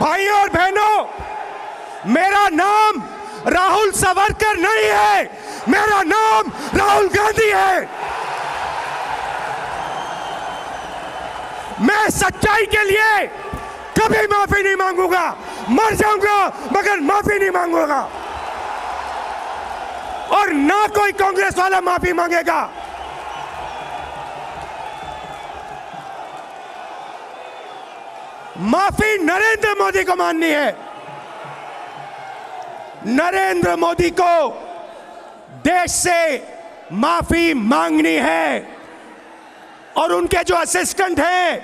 भाई और बहनों मेरा नाम राहुल सावरकर नहीं है मेरा नाम राहुल गांधी है मैं सच्चाई के लिए कभी माफी नहीं मांगूंगा मर जाऊंगा मगर माफी नहीं मांगूंगा और ना कोई कांग्रेस वाला माफी मांगेगा माफी नरेंद्र मोदी को माननी है नरेंद्र मोदी को देश से माफी मांगनी है और उनके जो असिस्टेंट हैं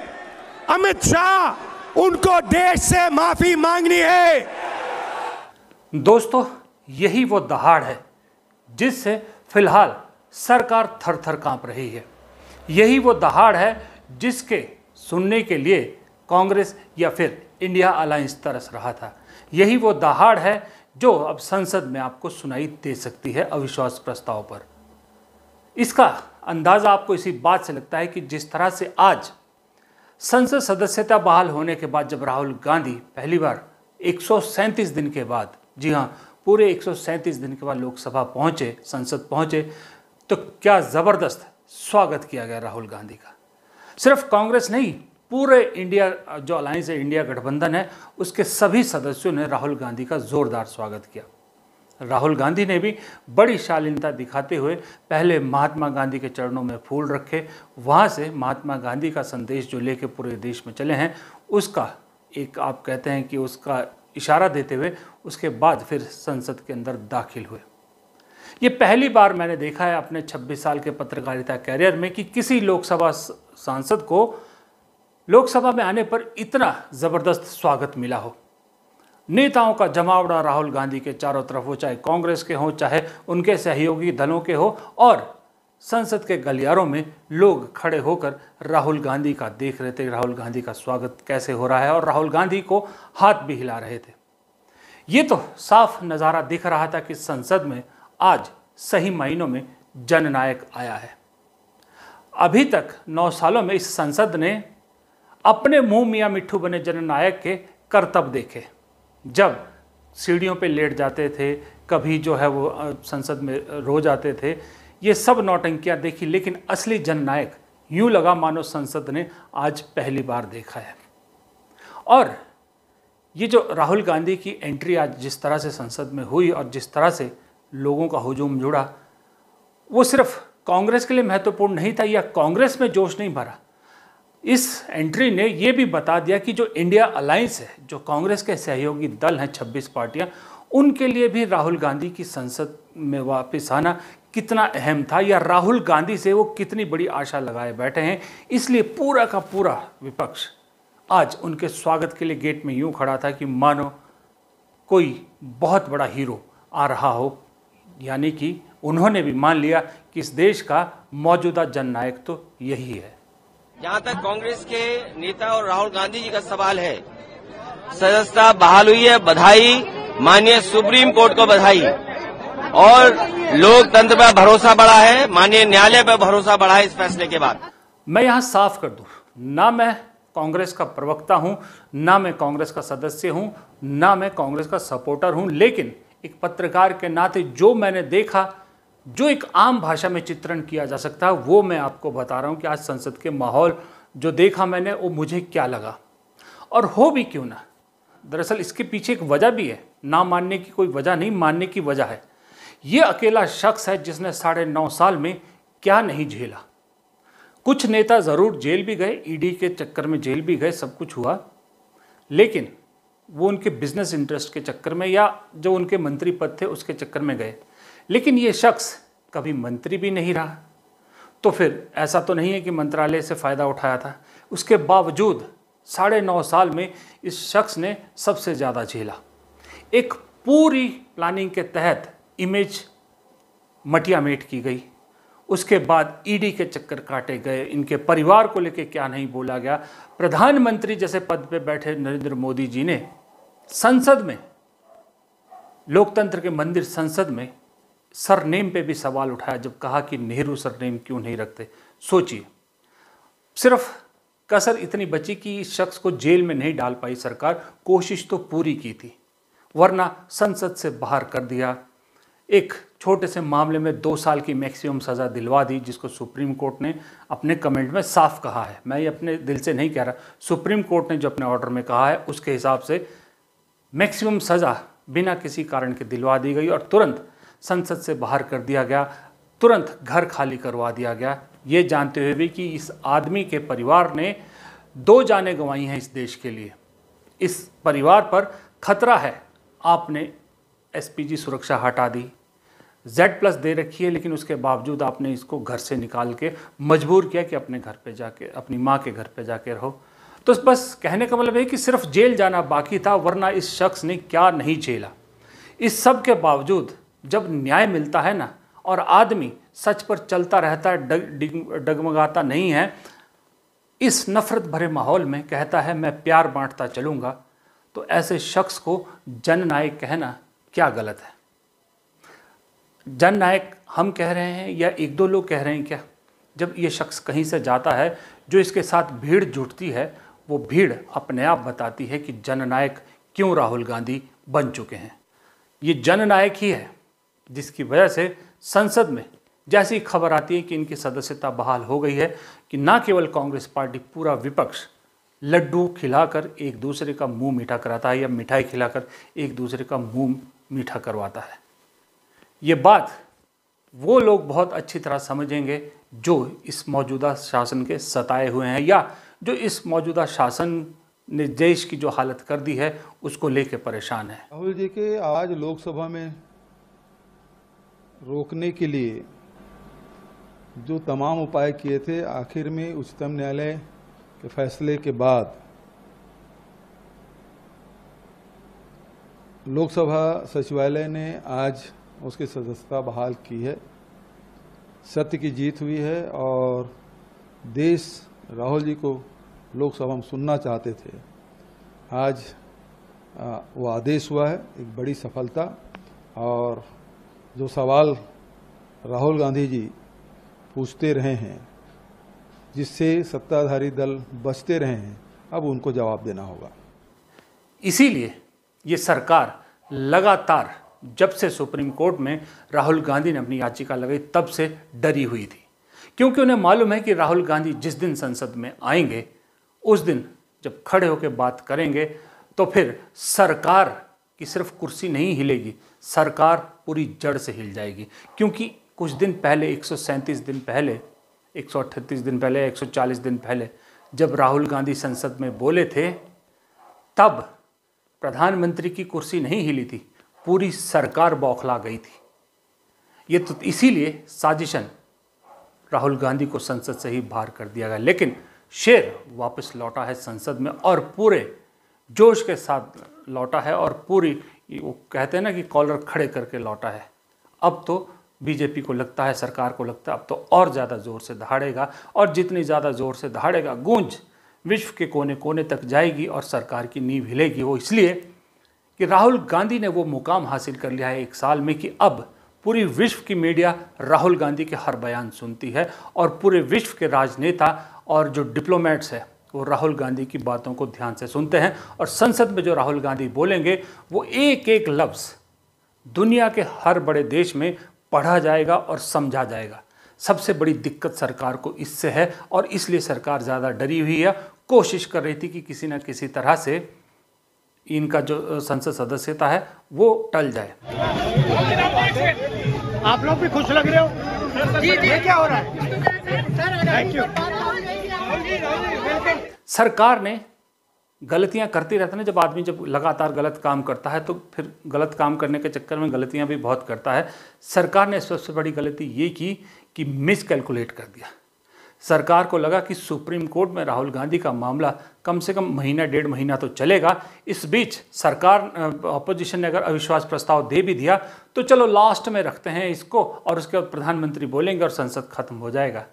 अमित शाह उनको देश से माफी मांगनी है दोस्तों यही वो दहाड़ है जिससे फिलहाल सरकार थर थर कांप रही है यही वो दहाड़ है जिसके सुनने के लिए कांग्रेस या फिर इंडिया अलायंस तरस रहा था यही वो दहाड़ है जो अब संसद में आपको सुनाई दे सकती है अविश्वास प्रस्ताव पर इसका अंदाज़ा आपको इसी बात से लगता है कि जिस तरह से आज संसद सदस्यता बहाल होने के बाद जब राहुल गांधी पहली बार एक दिन के बाद जी हाँ पूरे एक दिन के बाद लोकसभा पहुंचे संसद पहुंचे तो क्या ज़बरदस्त स्वागत किया गया राहुल गांधी का सिर्फ कांग्रेस नहीं पूरे इंडिया जो अलायंस है इंडिया गठबंधन है उसके सभी सदस्यों ने राहुल गांधी का ज़ोरदार स्वागत किया राहुल गांधी ने भी बड़ी शालीनता दिखाते हुए पहले महात्मा गांधी के चरणों में फूल रखे वहाँ से महात्मा गांधी का संदेश जो लेके पूरे देश में चले हैं उसका एक आप कहते हैं कि उसका इशारा देते हुए उसके बाद फिर संसद के अंदर दाखिल हुए ये पहली बार मैंने देखा है अपने 26 साल के पत्रकारिता कैरियर में कि किसी लोकसभा सांसद को लोकसभा में आने पर इतना ज़बरदस्त स्वागत मिला हो नेताओं का जमावड़ा राहुल गांधी के चारों तरफ हो चाहे कांग्रेस के हों चाहे उनके सहयोगी दलों के हो और संसद के गलियारों में लोग खड़े होकर राहुल गांधी का देख रहे थे राहुल गांधी का स्वागत कैसे हो रहा है और राहुल गांधी को हाथ भी हिला रहे थे ये तो साफ नज़ारा दिख रहा था कि संसद में आज सही महीनों में जननायक आया है अभी तक नौ सालों में इस संसद ने अपने मुंह मियाँ मिट्ठू बने जननायक के करतब देखे जब सीढ़ियों पे लेट जाते थे कभी जो है वो संसद में रो जाते थे ये सब नौटंकियाँ देखी लेकिन असली जननायक यूँ लगा मानो संसद ने आज पहली बार देखा है और ये जो राहुल गांधी की एंट्री आज जिस तरह से संसद में हुई और जिस तरह से लोगों का हजूम जुड़ा वो सिर्फ कांग्रेस के लिए महत्वपूर्ण नहीं था या कांग्रेस में जोश नहीं भरा इस एंट्री ने ये भी बता दिया कि जो इंडिया अलायंस है जो कांग्रेस के सहयोगी दल हैं 26 पार्टियां उनके लिए भी राहुल गांधी की संसद में वापस आना कितना अहम था या राहुल गांधी से वो कितनी बड़ी आशा लगाए बैठे हैं इसलिए पूरा का पूरा विपक्ष आज उनके स्वागत के लिए गेट में यूं खड़ा था कि मानो कोई बहुत बड़ा हीरो आ रहा हो यानी कि उन्होंने भी मान लिया कि इस देश का मौजूदा जननायक तो यही है जहां तक कांग्रेस के नेता और राहुल गांधी जी का सवाल है सदस्यता बहाल हुई है बधाई माननीय सुप्रीम कोर्ट को बधाई और लोकतंत्र पर भरोसा बढ़ा है माननीय न्यायालय पर भरोसा बढ़ा है इस फैसले के बाद मैं यहां साफ कर दू ना मैं कांग्रेस का प्रवक्ता हूं ना मैं कांग्रेस का सदस्य हूं ना मैं कांग्रेस का सपोर्टर हूं लेकिन एक पत्रकार के नाते जो मैंने देखा जो एक आम भाषा में चित्रण किया जा सकता है वो मैं आपको बता रहा हूँ कि आज संसद के माहौल जो देखा मैंने वो मुझे क्या लगा और हो भी क्यों ना दरअसल इसके पीछे एक वजह भी है ना मानने की कोई वजह नहीं मानने की वजह है ये अकेला शख्स है जिसने साढ़े नौ साल में क्या नहीं झेला कुछ नेता ज़रूर जेल भी गए ईडी के चक्कर में जेल भी गए सब कुछ हुआ लेकिन वो उनके बिजनेस इंटरेस्ट के चक्कर में या जो उनके मंत्री पद थे उसके चक्कर में गए लेकिन ये शख्स कभी मंत्री भी नहीं रहा तो फिर ऐसा तो नहीं है कि मंत्रालय से फ़ायदा उठाया था उसके बावजूद साढ़े नौ साल में इस शख्स ने सबसे ज़्यादा झेला एक पूरी प्लानिंग के तहत इमेज मटियामेट की गई उसके बाद ईडी e के चक्कर काटे गए इनके परिवार को लेकर क्या नहीं बोला गया प्रधानमंत्री जैसे पद पर बैठे नरेंद्र मोदी जी ने संसद में लोकतंत्र के मंदिर संसद में सरनेम पे भी सवाल उठाया जब कहा कि नेहरू सरनेम क्यों नहीं रखते सोचिए सिर्फ कसर इतनी बची कि इस शख्स को जेल में नहीं डाल पाई सरकार कोशिश तो पूरी की थी वरना संसद से बाहर कर दिया एक छोटे से मामले में दो साल की मैक्सिमम सज़ा दिलवा दी जिसको सुप्रीम कोर्ट ने अपने कमेंट में साफ कहा है मैं ये अपने दिल से नहीं कह रहा सुप्रीम कोर्ट ने जो अपने ऑर्डर में कहा है उसके हिसाब से मैक्सिमम सज़ा बिना किसी कारण के दिलवा दी गई और तुरंत संसद से बाहर कर दिया गया तुरंत घर खाली करवा दिया गया ये जानते हुए भी कि इस आदमी के परिवार ने दो जाने गंवाई हैं इस देश के लिए इस परिवार पर खतरा है आपने एसपीजी सुरक्षा हटा दी जेड प्लस दे रखी है लेकिन उसके बावजूद आपने इसको घर से निकाल के मजबूर किया कि अपने घर पे जाके अपनी माँ के घर पे जाके रहो तो बस कहने का मतलब है कि सिर्फ जेल जाना बाकी था वरना इस शख्स ने क्या नहीं झेला इस सब के बावजूद जब न्याय मिलता है ना और आदमी सच पर चलता रहता है डग डगमगाता नहीं है इस नफरत भरे माहौल में कहता है मैं प्यार बांटता चलूँगा तो ऐसे शख्स को जननायक कहना क्या गलत है जननायक हम कह रहे हैं या एक दो लोग कह रहे हैं क्या जब ये शख्स कहीं से जाता है जो इसके साथ भीड़ जुटती है वो भीड़ अपने आप बताती है कि जननायक क्यों राहुल गांधी बन चुके हैं ये जननायक ही है जिसकी वजह से संसद में जैसी खबर आती है कि इनकी सदस्यता बहाल हो गई है कि ना केवल कांग्रेस पार्टी पूरा विपक्ष लड्डू खिलाकर एक दूसरे का मुंह मीठा कराता है या मिठाई खिलाकर एक दूसरे का मुंह मीठा करवाता है ये बात वो लोग बहुत अच्छी तरह समझेंगे जो इस मौजूदा शासन के सताए हुए हैं या जो इस मौजूदा शासन ने देश की जो हालत कर दी है उसको लेके परेशान है राहुल जी के आज लोकसभा में रोकने के लिए जो तमाम उपाय किए थे आखिर में उच्चतम न्यायालय के फैसले के बाद लोकसभा सचिवालय ने आज उसकी सदस्यता बहाल की है सत्य की जीत हुई है और देश राहुल जी को लोकसभा में सुनना चाहते थे आज वो आदेश हुआ है एक बड़ी सफलता और जो सवाल राहुल गांधी जी पूछते रहे हैं जिससे सत्ताधारी दल बचते रहे हैं अब उनको जवाब देना होगा इसीलिए ये सरकार लगातार जब से सुप्रीम कोर्ट में राहुल गांधी ने अपनी याचिका लगाई तब से डरी हुई थी क्योंकि उन्हें मालूम है कि राहुल गांधी जिस दिन संसद में आएंगे उस दिन जब खड़े होकर बात करेंगे तो फिर सरकार कि सिर्फ कुर्सी नहीं हिलेगी सरकार पूरी जड़ से हिल जाएगी क्योंकि कुछ दिन पहले एक दिन पहले एक दिन पहले एक दिन पहले जब राहुल गांधी संसद में बोले थे तब प्रधानमंत्री की कुर्सी नहीं हिली थी पूरी सरकार बौखला गई थी ये तो इसीलिए साजिशन राहुल गांधी को संसद से ही बाहर कर दिया गया लेकिन शेर वापस लौटा है संसद में और पूरे जोश के साथ लौटा है और पूरी वो कहते हैं ना कि कॉलर खड़े करके लौटा है अब तो बीजेपी को लगता है सरकार को लगता है अब तो और ज़्यादा ज़ोर से दहाड़ेगा और जितनी ज़्यादा ज़ोर से दहाड़ेगा गूंज विश्व के कोने कोने तक जाएगी और सरकार की नींव हिलेगी वो इसलिए कि राहुल गांधी ने वो मुकाम हासिल कर लिया है एक साल में कि अब पूरी विश्व की मीडिया राहुल गांधी के हर बयान सुनती है और पूरे विश्व के राजनेता और जो डिप्लोमेट्स हैं वो राहुल गांधी की बातों को ध्यान से सुनते हैं और संसद में जो राहुल गांधी बोलेंगे वो एक एक लफ्ज़ दुनिया के हर बड़े देश में पढ़ा जाएगा और समझा जाएगा सबसे बड़ी दिक्कत सरकार को इससे है और इसलिए सरकार ज़्यादा डरी हुई है कोशिश कर रही थी कि किसी न किसी तरह से इनका जो संसद सदस्यता है वो टल जाए आप लोग भी खुश लग रहे हो जी जी क्या हो रहा है थैंक यू सरकार ने गलतियां करती रहती ना जब आदमी जब लगातार गलत काम करता है तो फिर गलत काम करने के चक्कर में गलतियां भी बहुत करता है सरकार ने सबसे बड़ी गलती ये की कि मिस कैलकुलेट कर दिया सरकार को लगा कि सुप्रीम कोर्ट में राहुल गांधी का मामला कम से कम महीना डेढ़ महीना तो चलेगा इस बीच सरकार अपोजिशन ने अगर अविश्वास प्रस्ताव दे भी दिया तो चलो लास्ट में रखते हैं इसको और उसके बाद प्रधानमंत्री बोलेंगे और संसद खत्म हो जाएगा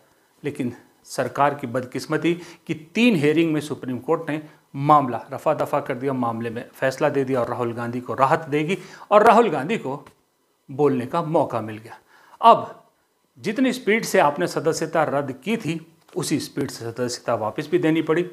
लेकिन सरकार की बदकिस्मती कि तीन हेयरिंग में सुप्रीम कोर्ट ने मामला रफा दफा कर दिया मामले में फैसला दे दिया और राहुल गांधी को राहत देगी और राहुल गांधी को बोलने का मौका मिल गया अब जितनी स्पीड से आपने सदस्यता रद्द की थी उसी स्पीड से सदस्यता वापस भी देनी पड़ी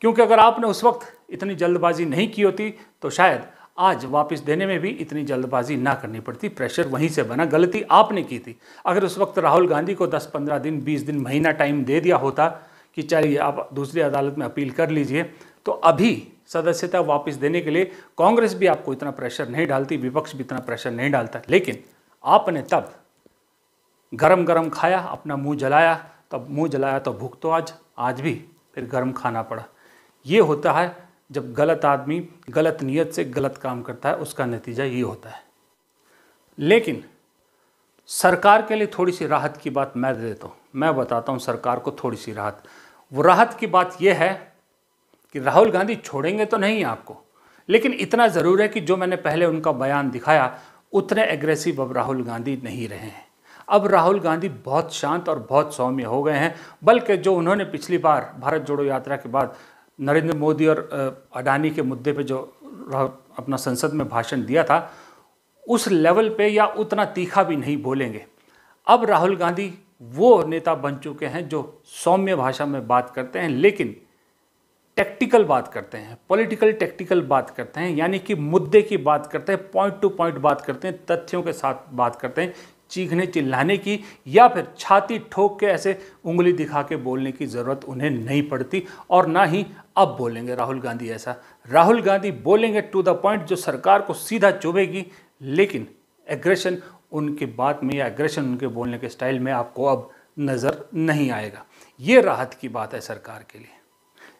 क्योंकि अगर आपने उस वक्त इतनी जल्दबाजी नहीं की होती तो शायद आज वापस देने में भी इतनी जल्दबाजी ना करनी पड़ती प्रेशर वहीं से बना गलती आपने की थी अगर उस वक्त राहुल गांधी को 10-15 दिन 20 दिन महीना टाइम दे दिया होता कि चलिए आप दूसरी अदालत में अपील कर लीजिए तो अभी सदस्यता वापस देने के लिए कांग्रेस भी आपको इतना प्रेशर नहीं डालती विपक्ष भी इतना प्रेशर नहीं डालता लेकिन आपने तब गरम गरम खाया अपना मुंह जलाया तब मुंह जलाया तो भूख तो आज आज भी फिर गर्म खाना पड़ा ये होता है जब गलत आदमी गलत नीयत से गलत काम करता है उसका नतीजा ये होता है लेकिन सरकार के लिए थोड़ी सी राहत की बात मैं दे देता हूँ मैं बताता हूँ सरकार को थोड़ी सी राहत वो राहत की बात यह है कि राहुल गांधी छोड़ेंगे तो नहीं आपको लेकिन इतना ज़रूर है कि जो मैंने पहले उनका बयान दिखाया उतने एग्रेसिव अब राहुल गांधी नहीं रहे हैं अब राहुल गांधी बहुत शांत और बहुत सौम्य हो गए हैं बल्कि जो उन्होंने पिछली बार भारत जोड़ो यात्रा के बाद नरेंद्र मोदी और अडानी के मुद्दे पे जो अपना संसद में भाषण दिया था उस लेवल पे या उतना तीखा भी नहीं बोलेंगे अब राहुल गांधी वो नेता बन चुके हैं जो सौम्य भाषा में बात करते हैं लेकिन टेक्टिकल बात करते हैं पॉलिटिकल टेक्टिकल बात करते हैं यानी कि मुद्दे की बात करते हैं पॉइंट टू पॉइंट बात करते हैं तथ्यों के साथ बात करते हैं चीखने चिल्लाने की या फिर छाती ठोक के ऐसे उंगली दिखा के बोलने की ज़रूरत उन्हें नहीं पड़ती और ना ही अब बोलेंगे राहुल गांधी ऐसा राहुल गांधी बोलेंगे टू द पॉइंट जो सरकार को सीधा चुभेगी लेकिन एग्रेशन उनके बात में या एग्रेशन उनके बोलने के स्टाइल में आपको अब नज़र नहीं आएगा ये राहत की बात है सरकार के लिए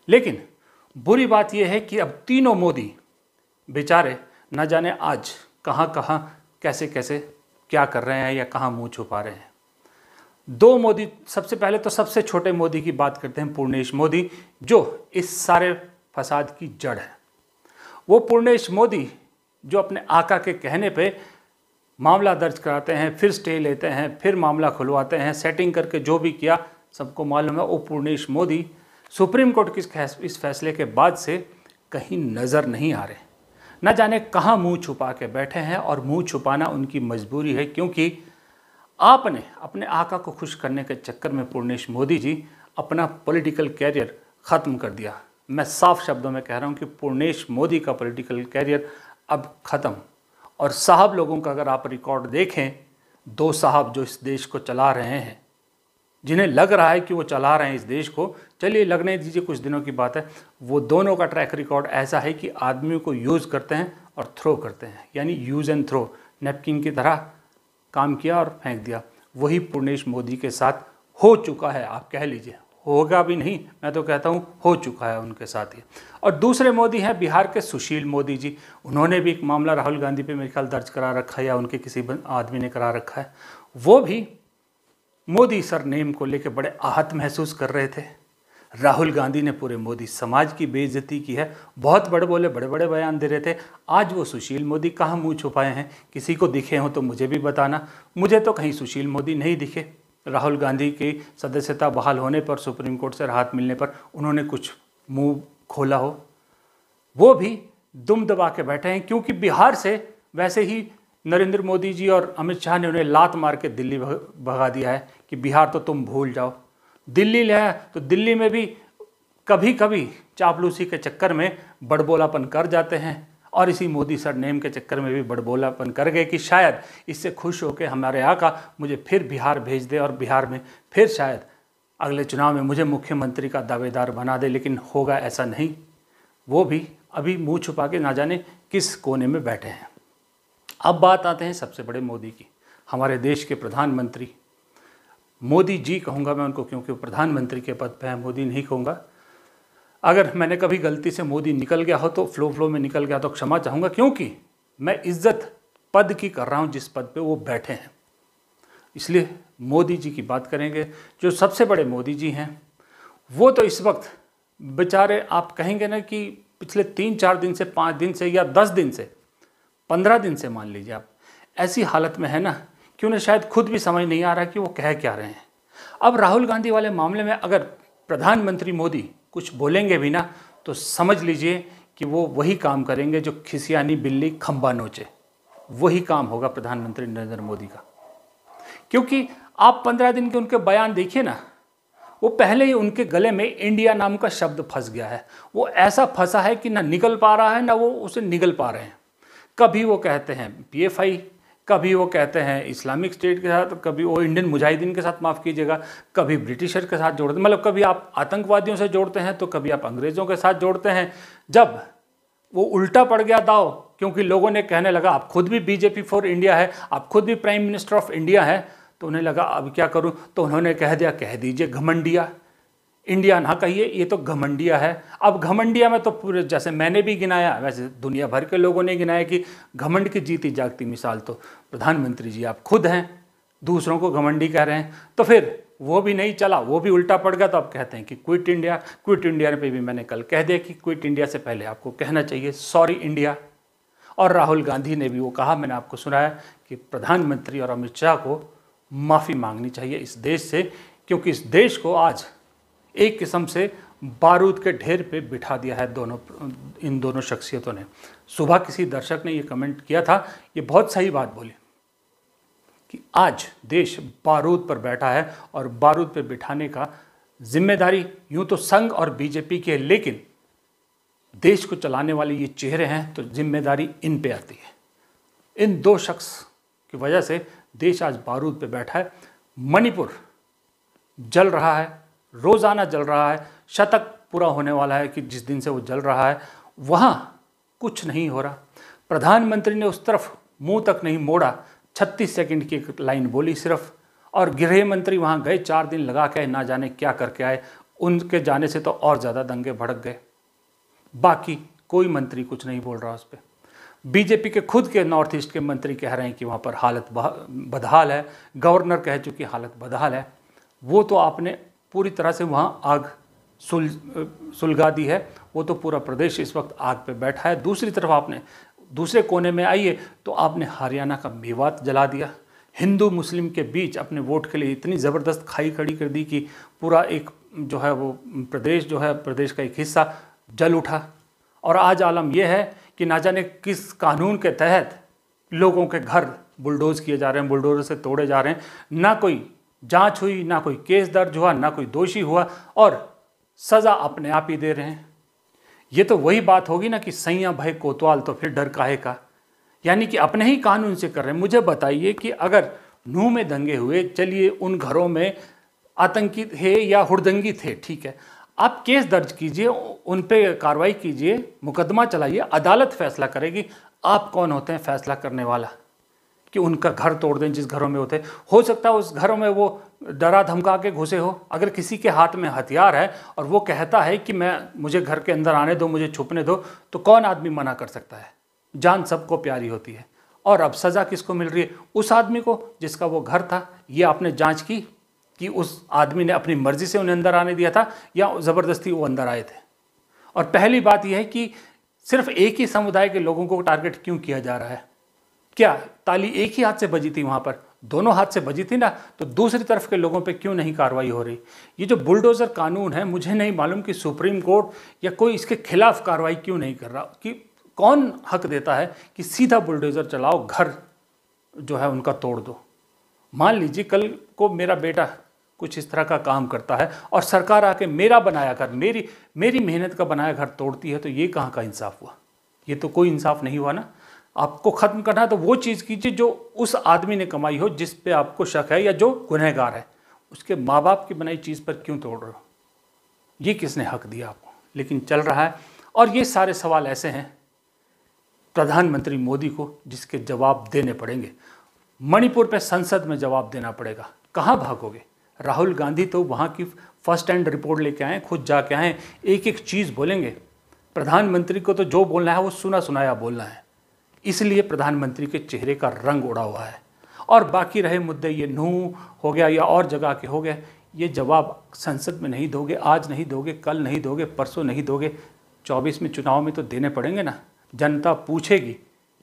लेकिन बुरी बात यह है कि अब तीनों मोदी बेचारे न जाने आज कहाँ कहाँ कैसे कैसे क्या कर रहे हैं या कहाँ मुंह छुपा रहे हैं दो मोदी सबसे पहले तो सबसे छोटे मोदी की बात करते हैं पूर्णेश मोदी जो इस सारे फसाद की जड़ है वो पूर्णेश मोदी जो अपने आका के कहने पे मामला दर्ज कराते हैं फिर स्टे लेते हैं फिर मामला खुलवाते हैं सेटिंग करके जो भी किया सबको मालूम है वो पूर्णेश मोदी सुप्रीम कोर्ट के इस फैसले के बाद से कहीं नज़र नहीं आ रहे न जाने कहाँ मुंह छुपा के बैठे हैं और मुंह छुपाना उनकी मजबूरी है क्योंकि आपने अपने आका को खुश करने के चक्कर में पूर्णेश मोदी जी अपना पॉलिटिकल कैरियर ख़त्म कर दिया मैं साफ शब्दों में कह रहा हूँ कि पूर्णेश मोदी का पॉलिटिकल कैरियर अब ख़त्म और साहब लोगों का अगर आप रिकॉर्ड देखें दो साहब जो इस देश को चला रहे हैं जिन्हें लग रहा है कि वो चला रहे हैं इस देश को चलिए लगने दीजिए कुछ दिनों की बात है वो दोनों का ट्रैक रिकॉर्ड ऐसा है कि आदमी को यूज़ करते हैं और थ्रो करते हैं यानी यूज़ एंड थ्रो नेपकिन की तरह काम किया और फेंक दिया वही पूर्णेश मोदी के साथ हो चुका है आप कह लीजिए होगा भी नहीं मैं तो कहता हूँ हो चुका है उनके साथ ही और दूसरे मोदी हैं बिहार के सुशील मोदी जी उन्होंने भी एक मामला राहुल गांधी पे मेरे ख्याल दर्ज करा रखा है या उनके किसी आदमी ने करा रखा है वो भी मोदी सर नेम को लेकर बड़े आहत महसूस कर रहे थे राहुल गांधी ने पूरे मोदी समाज की बेइज्जती की है बहुत बड़े बोले बड़े बड़े बयान दे रहे थे आज वो सुशील मोदी कहाँ मुंह छुपाए हैं किसी को दिखे हों तो मुझे भी बताना मुझे तो कहीं सुशील मोदी नहीं दिखे राहुल गांधी की सदस्यता बहाल होने पर सुप्रीम कोर्ट से राहत मिलने पर उन्होंने कुछ मुंह खोला हो वो भी दुम दबा के बैठे हैं क्योंकि बिहार से वैसे ही नरेंद्र मोदी जी और अमित शाह ने उन्हें लात मार के दिल्ली भगा दिया है कि बिहार तो तुम भूल जाओ दिल्ली ले आया तो दिल्ली में भी कभी कभी चापलूसी के चक्कर में बड़बोलापन कर जाते हैं और इसी मोदी सर नेम के चक्कर में भी बड़बोलापन कर गए कि शायद इससे खुश होकर हमारे आका मुझे फिर बिहार भेज दे और बिहार में फिर शायद अगले चुनाव में मुझे मुख्यमंत्री का दावेदार बना दे लेकिन होगा ऐसा नहीं वो भी अभी मुंह छुपा के ना जाने किस कोने में बैठे हैं अब बात आते हैं सबसे बड़े मोदी की हमारे देश के प्रधानमंत्री मोदी जी कहूँगा मैं उनको क्योंकि प्रधानमंत्री के पद पर हैं मोदी नहीं कहूँगा अगर मैंने कभी गलती से मोदी निकल गया हो तो फ्लो फ्लो में निकल गया तो क्षमा चाहूँगा क्योंकि मैं इज्जत पद की कर रहा हूँ जिस पद पे वो बैठे हैं इसलिए मोदी जी की बात करेंगे जो सबसे बड़े मोदी जी हैं वो तो इस वक्त बेचारे आप कहेंगे ना कि पिछले तीन चार दिन से पाँच दिन से या दस दिन से पंद्रह दिन से मान लीजिए आप ऐसी हालत में है ना कि उन्हें शायद खुद भी समझ नहीं आ रहा कि वो कह क्या रहे हैं अब राहुल गांधी वाले मामले में अगर प्रधानमंत्री मोदी कुछ बोलेंगे भी ना तो समझ लीजिए कि वो वही काम करेंगे जो खिसियानी बिल्ली खंबा नोचे वही काम होगा प्रधानमंत्री नरेंद्र मोदी का क्योंकि आप पंद्रह दिन के उनके बयान देखिए ना वो पहले ही उनके गले में इंडिया नाम का शब्द फंस गया है वो ऐसा फंसा है कि ना निकल पा रहा है ना वो उसे निकल पा रहे हैं कभी वो कहते हैं पी कभी वो कहते हैं इस्लामिक स्टेट के साथ कभी वो इंडियन मुजाहिदीन के साथ माफ़ कीजिएगा कभी ब्रिटिशर के साथ जोड़ते मतलब कभी आप आतंकवादियों से जोड़ते हैं तो कभी आप अंग्रेज़ों के साथ जोड़ते हैं जब वो उल्टा पड़ गया दाव क्योंकि लोगों ने कहने लगा आप खुद भी बीजेपी फॉर इंडिया है आप खुद भी प्राइम मिनिस्टर ऑफ इंडिया हैं तो उन्हें लगा अब क्या करूं तो उन्होंने कह दिया कह दीजिए घमंडिया इंडिया ना कहिए ये तो घमंडिया है अब घमंडिया में तो पूरे जैसे मैंने भी गिनाया वैसे दुनिया भर के लोगों ने गिनाया कि घमंड की जीती जागती मिसाल तो प्रधानमंत्री जी आप खुद हैं दूसरों को घमंडी कह रहे हैं तो फिर वो भी नहीं चला वो भी उल्टा पड़ गया तो आप कहते हैं कि क्विट इंडिया क्विट इंडिया पे भी मैंने कल कह दिया कि क्विट इंडिया से पहले आपको कहना चाहिए सॉरी इंडिया और राहुल गांधी ने भी वो कहा मैंने आपको सुनाया कि प्रधानमंत्री और अमित शाह को माफ़ी मांगनी चाहिए इस देश से क्योंकि इस देश को आज एक किस्म से बारूद के ढेर पे बिठा दिया है दोनों इन दोनों शख्सियतों ने सुबह किसी दर्शक ने ये कमेंट किया था ये बहुत सही बात बोली कि आज देश बारूद पर बैठा है और बारूद पर बिठाने का जिम्मेदारी यूं तो संघ और बीजेपी की है लेकिन देश को चलाने वाले ये चेहरे हैं तो जिम्मेदारी इन पे आती है इन दो शख्स की वजह से देश आज बारूद पे बैठा है मणिपुर जल रहा है रोज़ाना जल रहा है शतक पूरा होने वाला है कि जिस दिन से वो जल रहा है वहाँ कुछ नहीं हो रहा प्रधानमंत्री ने उस तरफ मुंह तक नहीं मोड़ा 36 सेकंड की एक लाइन बोली सिर्फ और गृह मंत्री वहाँ गए चार दिन लगा के ना जाने क्या करके आए उनके जाने से तो और ज़्यादा दंगे भड़क गए बाकी कोई मंत्री कुछ नहीं बोल रहा उस पर बीजेपी के खुद के नॉर्थ ईस्ट के मंत्री कह रहे हैं कि वहाँ पर हालत बदहाल है गवर्नर कह चुकी हालत बदहाल है वो तो आपने पूरी तरह से वहाँ आग सुल सुलगा दी है वो तो पूरा प्रदेश इस वक्त आग पे बैठा है दूसरी तरफ आपने दूसरे कोने में आइए तो आपने हरियाणा का मेवात जला दिया हिंदू मुस्लिम के बीच अपने वोट के लिए इतनी ज़बरदस्त खाई खड़ी कर दी कि पूरा एक जो है वो प्रदेश जो है प्रदेश का एक हिस्सा जल उठा और आज आलम यह है कि ना जाने किस कानून के तहत लोगों के घर बुलडोज़ किए जा रहे हैं बुलडोज़र से तोड़े जा रहे हैं ना कोई जांच हुई ना कोई केस दर्ज हुआ ना कोई दोषी हुआ और सज़ा अपने आप ही दे रहे हैं ये तो वही बात होगी ना कि सैया भय कोतवाल तो फिर डर काहे का यानी कि अपने ही कानून से कर रहे हैं मुझे बताइए कि अगर नू में दंगे हुए चलिए उन घरों में आतंकी है या हुड़दंगी थे ठीक है आप केस दर्ज कीजिए उन पर कार्रवाई कीजिए मुकदमा चलाइए अदालत फैसला करेगी आप कौन होते हैं फैसला करने वाला कि उनका घर तोड़ दें जिस घरों में होते हो सकता है उस घरों में वो डरा धमका के घुसे हो अगर किसी के हाथ में हथियार है और वो कहता है कि मैं मुझे घर के अंदर आने दो मुझे छुपने दो तो कौन आदमी मना कर सकता है जान सबको प्यारी होती है और अब सज़ा किसको मिल रही है उस आदमी को जिसका वो घर था ये आपने जाँच की कि उस आदमी ने अपनी मर्ज़ी से उन्हें अंदर आने दिया था या ज़बरदस्ती वो अंदर आए थे और पहली बात यह है कि सिर्फ एक ही समुदाय के लोगों को टारगेट क्यों किया जा रहा है क्या ताली एक ही हाथ से बजी थी वहाँ पर दोनों हाथ से बजी थी ना तो दूसरी तरफ के लोगों पे क्यों नहीं कार्रवाई हो रही ये जो बुलडोज़र कानून है मुझे नहीं मालूम कि सुप्रीम कोर्ट या कोई इसके खिलाफ कार्रवाई क्यों नहीं कर रहा कि कौन हक देता है कि सीधा बुलडोज़र चलाओ घर जो है उनका तोड़ दो मान लीजिए कल को मेरा बेटा कुछ इस तरह का काम करता है और सरकार आके मेरा बनाया घर मेरी मेरी मेहनत का बनाया घर तोड़ती है तो ये कहाँ का इंसाफ हुआ ये तो कोई इंसाफ नहीं हुआ ना आपको ख़त्म करना है तो वो चीज़ कीजिए जो उस आदमी ने कमाई हो जिस पे आपको शक है या जो गुनहगार है उसके माँ बाप की बनाई चीज़ पर क्यों तोड़ रहे हो ये किसने हक दिया आपको लेकिन चल रहा है और ये सारे सवाल ऐसे हैं प्रधानमंत्री मोदी को जिसके जवाब देने पड़ेंगे मणिपुर पे संसद में जवाब देना पड़ेगा कहाँ भागोगे राहुल गांधी तो वहाँ की फर्स्ट हैंड रिपोर्ट लेके आए खुद जाके आए एक एक चीज़ बोलेंगे प्रधानमंत्री को तो जो बोलना है वो सुना सुनाया बोलना है इसलिए प्रधानमंत्री के चेहरे का रंग उड़ा हुआ है और बाकी रहे मुद्दे ये नू हो गया या और जगह के हो गए ये जवाब संसद में नहीं दोगे आज नहीं दोगे कल नहीं दोगे परसों नहीं दोगे चौबीस में चुनाव में तो देने पड़ेंगे ना जनता पूछेगी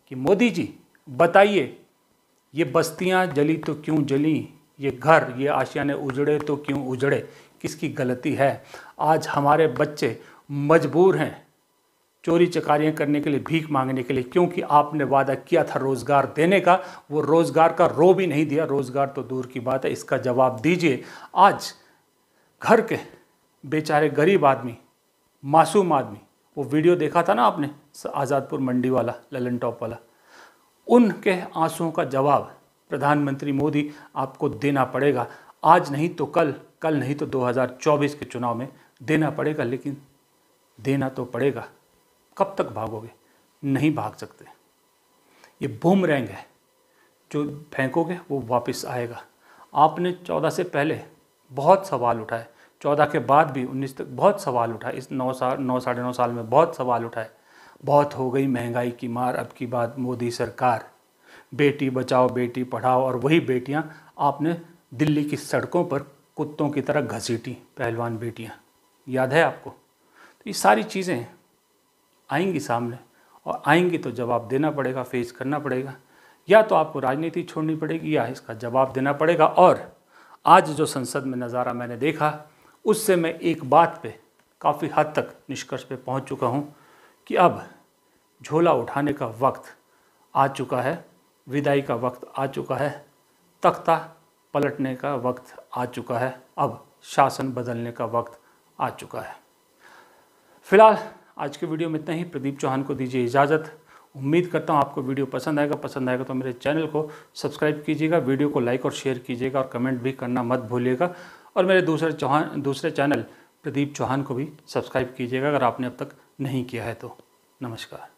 कि मोदी जी बताइए ये बस्तियाँ जली तो क्यों जली ये घर ये आशियाने उजड़े तो क्यों उजड़े किसकी गलती है आज हमारे बच्चे मजबूर हैं चोरी चकारियाँ करने के लिए भीख मांगने के लिए क्योंकि आपने वादा किया था रोज़गार देने का वो रोज़गार का रो भी नहीं दिया रोज़गार तो दूर की बात है इसका जवाब दीजिए आज घर के बेचारे गरीब आदमी मासूम आदमी वो वीडियो देखा था ना आपने आज़ादपुर मंडी वाला ललन टॉप वाला उनके आंसुओं का जवाब प्रधानमंत्री मोदी आपको देना पड़ेगा आज नहीं तो कल कल नहीं तो 2024 के चुनाव में देना पड़ेगा लेकिन देना तो पड़ेगा कब तक भागोगे नहीं भाग सकते ये रैंग है जो फेंकोगे वो वापस आएगा आपने चौदह से पहले बहुत सवाल उठाए चौदह के बाद भी उन्नीस तक बहुत सवाल उठाए इस नौ साल नौ साढ़े नौ साल में बहुत सवाल उठाए बहुत हो गई महंगाई की मार अब की बात मोदी सरकार बेटी बचाओ बेटी पढ़ाओ और वही बेटियां आपने दिल्ली की सड़कों पर कुत्तों की तरह घसीटी पहलवान बेटियां याद है आपको तो ये सारी चीज़ें आएंगी सामने और आएंगी तो जवाब देना पड़ेगा फेस करना पड़ेगा या तो आपको राजनीति छोड़नी पड़ेगी या इसका जवाब देना पड़ेगा और आज जो संसद में नज़ारा मैंने देखा उससे मैं एक बात पे काफ़ी हद तक निष्कर्ष पे पहुंच चुका हूं कि अब झोला उठाने का वक्त आ चुका है विदाई का वक्त आ चुका है तख्ता पलटने का वक्त आ चुका है अब शासन बदलने का वक्त आ चुका है फिलहाल आज के वीडियो में इतना ही प्रदीप चौहान को दीजिए इजाज़त उम्मीद करता हूँ आपको वीडियो पसंद आएगा पसंद आएगा तो मेरे चैनल को सब्सक्राइब कीजिएगा वीडियो को लाइक और शेयर कीजिएगा और कमेंट भी करना मत भूलिएगा और मेरे दूसरे चौहान दूसरे चैनल प्रदीप चौहान को भी सब्सक्राइब कीजिएगा अगर आपने अब तक नहीं किया है तो नमस्कार